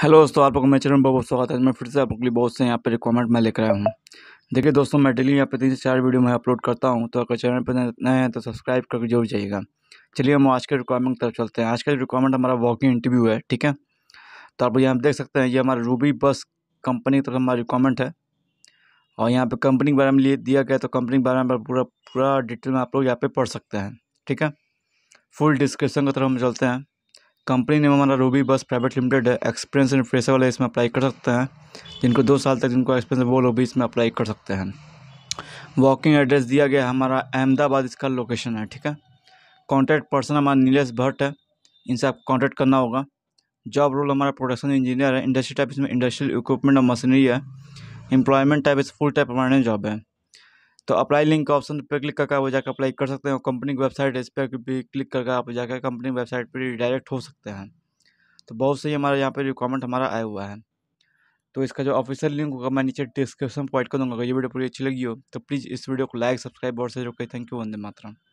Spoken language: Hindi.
हेलो दोस्तों आप लोगों मेरे चैनल में बहुत स्वागत है मैं फिर से आप लोग के लिए बहुत से यहाँ पे रिक्वायरमेंट मैं लेकर आया हूँ देखिए दोस्तों मैं डेली यहाँ पे तीन से चार वीडियो मैं अपलोड करता हूँ तो अगर चैनल पर नए हैं तो सब्सक्राइब करके जरूर जाइएगा चलिए हम आज के रिक्वायरमेंट तरफ चलते हैं आज का रिक्वायरमेंट हमारा वॉकिंग इंटरव्यू है ठीक है तो आप यहाँ देख सकते हैं ये हमारा रूबी बस कंपनी की तरफ हमारा रिक्वायरमेंट है और यहाँ पर कंपनी के बारे में लिए दिया गया तो कंपनी के बारे में पूरा पूरा डिटेल में आप लोग यहाँ पर पढ़ सकते हैं ठीक है फुल डिस्क्रिप्शन की तरफ हम चलते हैं कंपनी नेम हमारा रूबी बस प्राइवेट लिमिटेड है एक्सपीरियंस एंड फ्रेशर वाले इसमें अप्लाई कर सकते हैं जिनको दो साल तक जिनको एक्सपीरियंस वो लोग भी इसमें अप्लाई कर सकते हैं वॉकिंग एड्रेस दिया गया हमारा अहमदाबाद इसका लोकेशन है ठीक है कॉन्टैक्ट पर्सन हमारा नीलेश भट्ट है इनसे आपको कॉन्टैक्ट करना होगा जॉब रोल हमारा प्रोडक्शन इंजीनियर है इंडस्ट्री टाइप इसमें इंडस्ट्रियल इक्विपमेंट और मशीनरी है employment type is full type हमारे जॉब है तो अप्लाई लिंक का ऑप्शन पर क्लिक करके आप जाकर अप्लाई कर सकते हैं और कंपनी की वेबसाइट इस पर भी क्लिक करके आप जाकर कंपनी वेबसाइट पर डायरेक्ट हो सकते हैं तो बहुत सही हमारे यहाँ पर रिक्वायरमेंट हमारा आया हुआ है तो इसका जो ऑफिशियल लिंक होगा मैं नीचे डिस्क्रिप्शन पॉइंट कर दूँगा ये वीडियो पूरी अच्छी लगी हो तो प्लीज़ इस वीडियो को लाइक सब्सक्राइब और शेयर करें थैंक यू वंदे मातरम